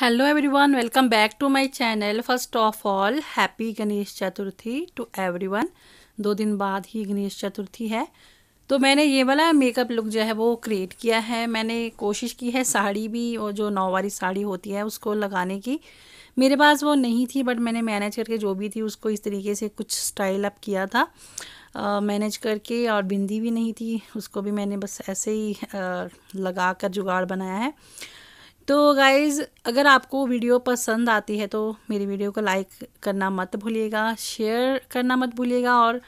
Hello everyone welcome back to my channel first of all happy Ganesh Chaturthi to everyone दो दिन बाद ही गणेश चतुर्थी है तो मैंने ये वाला मेकअप लुक जो है वो क्रिएट किया है मैंने कोशिश की है साड़ी भी और जो नौवारी साड़ी होती है उसको लगाने की मेरे पास वो नहीं थी बट मैंने मैनेज करके जो भी थी उसको इस तरीके से कुछ स्टाइल अप किया था मैनेज करके और बिंदी भी नहीं थी उसको भी मैंने बस ऐसे ही आ, लगा कर जुगाड़ बनाया है तो गाइज़ अगर आपको वीडियो पसंद आती है तो मेरी वीडियो को लाइक करना मत भूलिएगा शेयर करना मत भूलिएगा और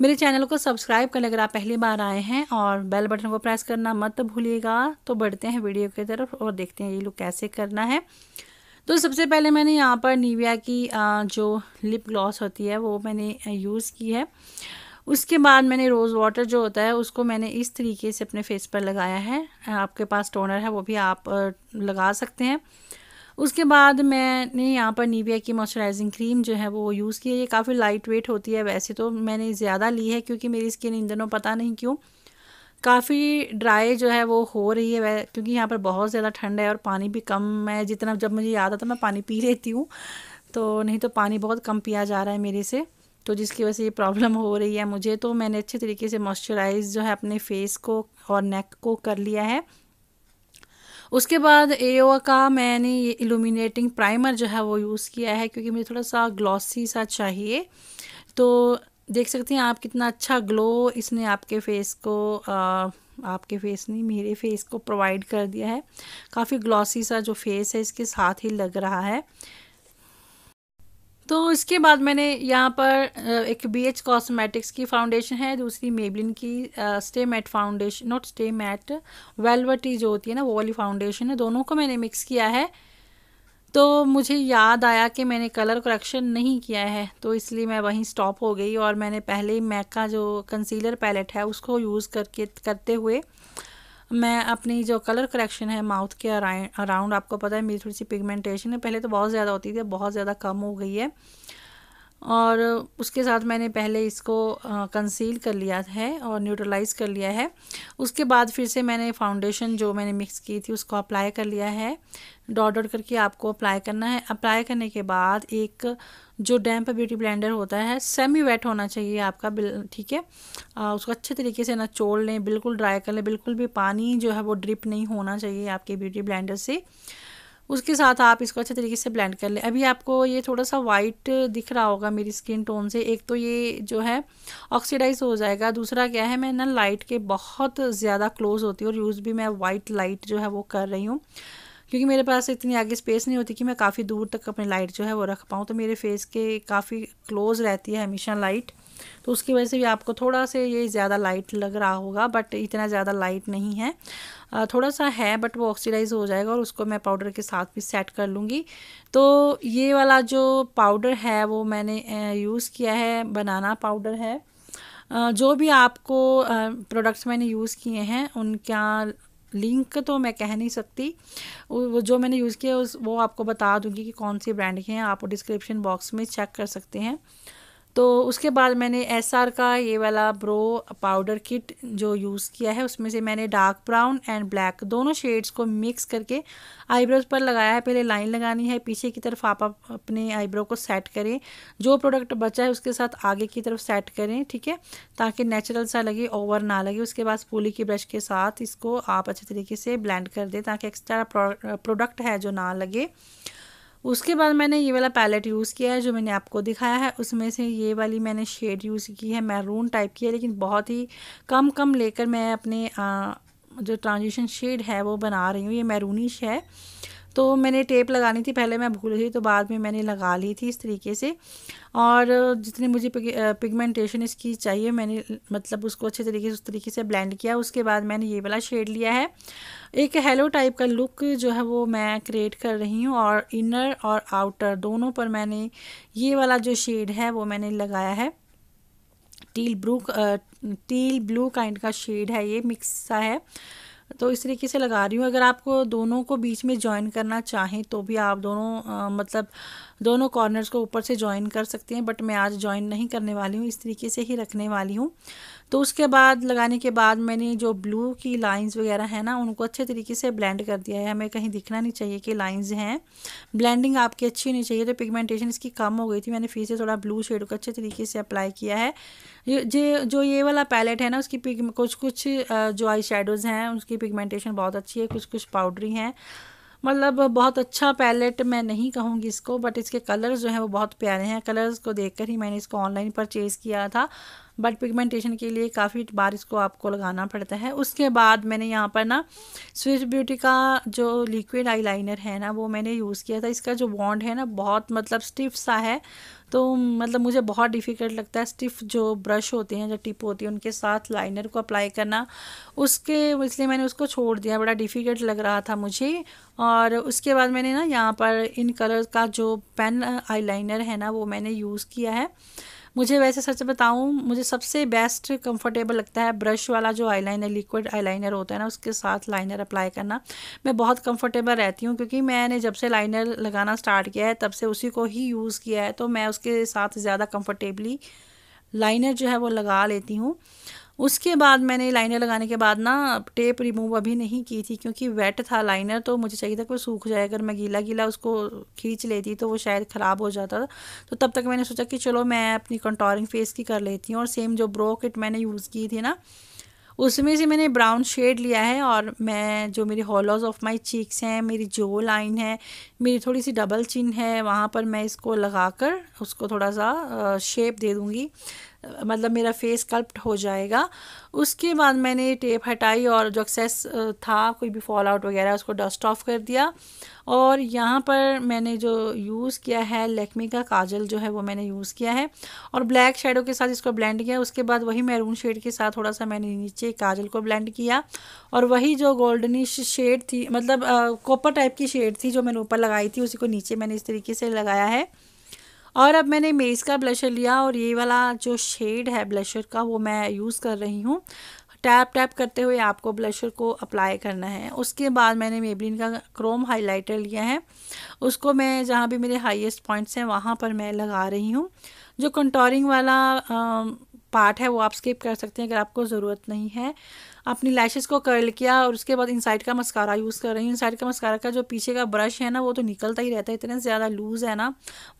मेरे चैनल को सब्सक्राइब करें अगर आप पहली बार आए हैं और बेल बटन को प्रेस करना मत भूलिएगा तो बढ़ते हैं वीडियो की तरफ और देखते हैं ये लोग कैसे करना है तो सबसे पहले मैंने यहाँ पर निविया की जो लिप ग्लॉस होती है वो मैंने यूज़ की है उसके बाद मैंने रोज़ वाटर जो होता है उसको मैंने इस तरीके से अपने फेस पर लगाया है आपके पास टोनर है वो भी आप लगा सकते हैं उसके बाद मैंने यहाँ पर नीविया की मॉइस्चराइजिंग क्रीम जो है वो यूज़ की है ये काफ़ी लाइट वेट होती है वैसे तो मैंने ज़्यादा ली है क्योंकि मेरी स्किन इन दिनों पता नहीं क्यों काफ़ी ड्राई जो है वो हो रही है क्योंकि यहाँ पर बहुत ज़्यादा ठंड है और पानी भी कम है जितना जब मुझे याद आता मैं पानी पी लेती हूँ तो नहीं तो पानी बहुत कम पिया जा रहा है मेरे से तो जिसकी वजह से ये प्रॉब्लम हो रही है मुझे तो मैंने अच्छे तरीके से मॉइस्चराइज़ जो है अपने फेस को और नेक को कर लिया है उसके बाद ए का मैंने ये इल्यूमिनेटिंग प्राइमर जो है वो यूज़ किया है क्योंकि मुझे थोड़ा सा ग्लॉसी सा चाहिए तो देख सकते हैं आप कितना अच्छा ग्लो इसने आपके फेस को आ, आपके फेस नहीं मेरे फेस को प्रोवाइड कर दिया है काफ़ी ग्लॉसी सा जो फेस है इसके साथ ही लग रहा है तो इसके बाद मैंने यहाँ पर एक बी एच कॉस्मेटिक्स की फाउंडेशन है दूसरी मेबलिन की stay matte foundation not stay matte velvety जो होती है ना वो वाली फाउंडेशन है दोनों को मैंने मिक्स किया है तो मुझे याद आया कि मैंने कलर करेक्शन नहीं किया है तो इसलिए मैं वहीं स्टॉप हो गई और मैंने पहले ही मैक का जो कंसीलर पैलेट है उसको यूज़ करके करते हुए मैं अपनी जो कलर करेक्शन है माउथ के अराउंड आपको पता है मेरी थोड़ी सी पिगमेंटेशन है पहले तो बहुत ज़्यादा होती थी बहुत ज़्यादा कम हो गई है और उसके साथ मैंने पहले इसको कंसील कर लिया है और न्यूट्रलाइज़ कर लिया है उसके बाद फिर से मैंने फाउंडेशन जो मैंने मिक्स की थी उसको अप्लाई कर लिया है डॉट डॉट करके आपको अप्लाई करना है अप्लाई करने के बाद एक जो डैम्प ब्यूटी ब्लेंडर होता है सेमी वेट होना चाहिए आपका बिल ठीक है उसको अच्छे तरीके से ना चोड़ लें बिल्कुल ड्राई कर लें बिल्कुल भी पानी जो है वो ड्रिप नहीं होना चाहिए आपके ब्यूटी ब्लेंडर से उसके साथ आप इसको अच्छे तरीके से ब्लेंड कर लें अभी आपको ये थोड़ा सा वाइट दिख रहा होगा मेरी स्किन टोन से एक तो ये जो है ऑक्सीडाइज हो जाएगा दूसरा क्या है मैं ना लाइट के बहुत ज़्यादा क्लोज होती हूँ और यूज़ भी मैं वाइट लाइट जो है वो कर रही हूँ क्योंकि मेरे पास इतनी आगे स्पेस नहीं होती कि मैं काफ़ी दूर तक अपनी लाइट जो है वो रख पाऊँ तो मेरे फेस के काफ़ी क्लोज रहती है हमेशा लाइट तो उसकी वजह से भी आपको थोड़ा से ये ज़्यादा लाइट लग रहा होगा बट इतना ज़्यादा लाइट नहीं है थोड़ा सा है बट वो ऑक्सीडाइज हो जाएगा और उसको मैं पाउडर के साथ भी सेट कर लूँगी तो ये वाला जो पाउडर है वो मैंने यूज़ किया है बनाना पाउडर है जो भी आपको प्रोडक्ट्स मैंने यूज़ किए हैं उनका लिंक तो मैं कह नहीं सकती जो मैंने यूज़ किया उस वो आपको बता दूंगी कि कौन सी ब्रांड के हैं आप डिस्क्रिप्शन बॉक्स में चेक कर सकते हैं तो उसके बाद मैंने एस आर का ये वाला ब्रो पाउडर किट जो यूज़ किया है उसमें से मैंने डार्क ब्राउन एंड ब्लैक दोनों शेड्स को मिक्स करके आईब्रोज पर लगाया है पहले लाइन लगानी है पीछे की तरफ आप अपने आईब्रो को सेट करें जो प्रोडक्ट बचा है उसके साथ आगे की तरफ सेट करें ठीक है ताकि नेचुरल सा लगे ओवर ना लगे उसके बाद पूली की ब्रश के साथ इसको आप अच्छे तरीके से ब्लेंड कर दें ताकि एक्स्ट्रा प्रोडक्ट है जो ना लगे उसके बाद मैंने ये वाला पैलेट यूज़ किया है जो मैंने आपको दिखाया है उसमें से ये वाली मैंने शेड यूज़ की है मैरून टाइप की है लेकिन बहुत ही कम कम लेकर मैं अपने आ, जो ट्रांजिशन शेड है वो बना रही हूँ ये मैरूनिश है तो मैंने टेप लगानी थी पहले मैं भूल गई तो बाद में मैंने लगा ली थी इस तरीके से और जितने मुझे पिग, पिगमेंटेशन इसकी चाहिए मैंने मतलब उसको अच्छे तरीके से उस तरीके से ब्लेंड किया उसके बाद मैंने ये वाला शेड लिया है एक हेलो टाइप का लुक जो है वो मैं क्रिएट कर रही हूँ और इनर और आउटर दोनों पर मैंने ये वाला जो शेड है वो मैंने लगाया है teal brew teal blue kind का शेड है ये मिक्स सा है तो इस तरीके से लगा रही हूँ अगर आपको दोनों को बीच में ज्वाइन करना चाहें तो भी आप दोनों आ, मतलब दोनों कॉर्नर्स को ऊपर से ज्वाइन कर सकते हैं बट मैं आज ज्वाइन नहीं करने वाली हूँ इस तरीके से ही रखने वाली हूँ तो उसके बाद लगाने के बाद मैंने जो ब्लू की लाइंस वगैरह है ना उनको अच्छे तरीके से ब्लेंड कर दिया है हमें कहीं दिखना नहीं चाहिए कि लाइंस हैं ब्लेंडिंग आपकी अच्छी होनी चाहिए तो पिगमेंटेशन इसकी कम हो गई थी मैंने फिर से थोड़ा ब्लू शेड को अच्छे तरीके से अप्लाई किया है ये जो ये वाला पैलेट है ना उसकी पिग कुछ कुछ जो आई शेडोज़ हैं उसकी पिगमेंटेशन बहुत अच्छी है कुछ कुछ पाउडरी हैं मतलब बहुत अच्छा पैलेट मैं नहीं कहूँगी इसको बट इसके कलर्स जो हैं वो बहुत प्यारे हैं कलर्स को देखकर ही मैंने इसको ऑनलाइन परचेज़ किया था बट पिगमेंटेशन के लिए काफ़ी बार इसको आपको लगाना पड़ता है उसके बाद मैंने यहाँ पर ना स्विच ब्यूटी का जो लिक्विड आईलाइनर है ना वो मैंने यूज़ किया था इसका जो बॉन्ड है ना बहुत मतलब स्टिफ सा है तो मतलब मुझे बहुत डिफ़िकल्ट लगता है स्टिफ जो ब्रश होते हैं जो टिप होती है उनके साथ लाइनर को अप्लाई करना उसके इसलिए मैंने उसको छोड़ दिया बड़ा डिफ़िकल्ट लग रहा था मुझे और उसके बाद मैंने ना यहाँ पर इन कलर का जो पेन आईलाइनर है ना वो मैंने यूज़ किया है मुझे वैसे सच बताऊँ मुझे सबसे बेस्ट कंफर्टेबल लगता है ब्रश वाला जो आईलाइनर लिक्विड आईलाइनर होता है ना उसके साथ लाइनर अप्लाई करना मैं बहुत कंफर्टेबल रहती हूँ क्योंकि मैंने जब से लाइनर लगाना स्टार्ट किया है तब से उसी को ही यूज़ किया है तो मैं उसके साथ ज़्यादा कम्फर्टेबली लाइनर जो है वो लगा लेती हूँ उसके बाद मैंने लाइनर लगाने के बाद ना टेप रिमूव अभी नहीं की थी क्योंकि वेट था लाइनर तो मुझे चाहिए था कि वो सूख जाए अगर मैं गीला गीला उसको खींच लेती तो वो शायद ख़राब हो जाता था तो तब तक मैंने सोचा कि चलो मैं अपनी कंटोरिंग फेस की कर लेती हूँ और सेम जो ब्रो किट मैंने यूज़ की थी ना उसमें से मैंने ब्राउन शेड लिया है और मैं जो मेरी हॉलोज ऑफ माई चीक्स हैं मेरी जो लाइन है मेरी थोड़ी सी डबल चिन है वहाँ पर मैं इसको कर उसको थोड़ा सा शेप दे दूँगी मतलब मेरा फेस कल्प्ट हो जाएगा उसके बाद मैंने टेप हटाई और जो एक्सेस था कोई भी फॉल आउट वगैरह उसको डस्ट ऑफ कर दिया और यहाँ पर मैंने जो यूज़ किया है लेकमी का काजल जो है वो मैंने यूज़ किया है और ब्लैक शेडो के साथ इसको ब्लेंड किया उसके बाद वही मैरून शेड के साथ थोड़ा सा मैंने नीचे काजल को ब्लेंड किया और वही जो गोल्डनिश शेड थी मतलब कॉपर टाइप की शेड थी जो मैंने ऊपर लगाई थी उसी को नीचे मैंने इस तरीके से लगाया है और अब मैंने मेज़ का ब्लशर लिया और ये वाला जो शेड है ब्लशर का वो मैं यूज़ कर रही हूँ टैप टैप करते हुए आपको ब्लशर को अप्लाई करना है उसके बाद मैंने मेबलिन का क्रोम हाइलाइटर लिया है उसको मैं जहाँ भी मेरे हाईएस्ट पॉइंट्स हैं वहाँ पर मैं लगा रही हूँ जो कंटोरिंग वाला आ, पार्ट है वो आप स्किप कर सकते हैं अगर आपको ज़रूरत नहीं है अपनी लैशेस को कर्ल किया और उसके बाद इनसाइड का मस्कारा यूज़ कर रही हूँ इनसाइड का मस्कारा का जो पीछे का ब्रश है ना वो तो निकलता ही रहता है इतना ज़्यादा लूज़ है ना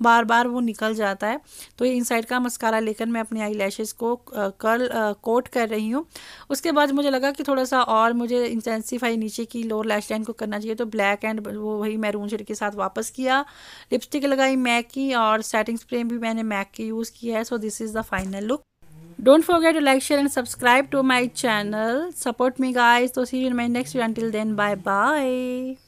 बार बार वो निकल जाता है तो ये इनसाइड का मस्कारा लेकर मैं अपनी आई लैशेज़ को कर्ल कोट कर रही हूँ उसके बाद मुझे लगा कि थोड़ा सा और मुझे इंटेंसीफाई नीचे की लोअर लैश लाइन को करना चाहिए तो ब्लैक एंड वो वही मैरून शेड के साथ वापस किया लिपस्टिक लगाई मैक की और सेटिंग स्प्रे भी मैंने मैक की यूज़ किया है so this is the final look Don't forget to like, share and subscribe to my channel. Support me guys. So see you in my next video. Until then, bye-bye.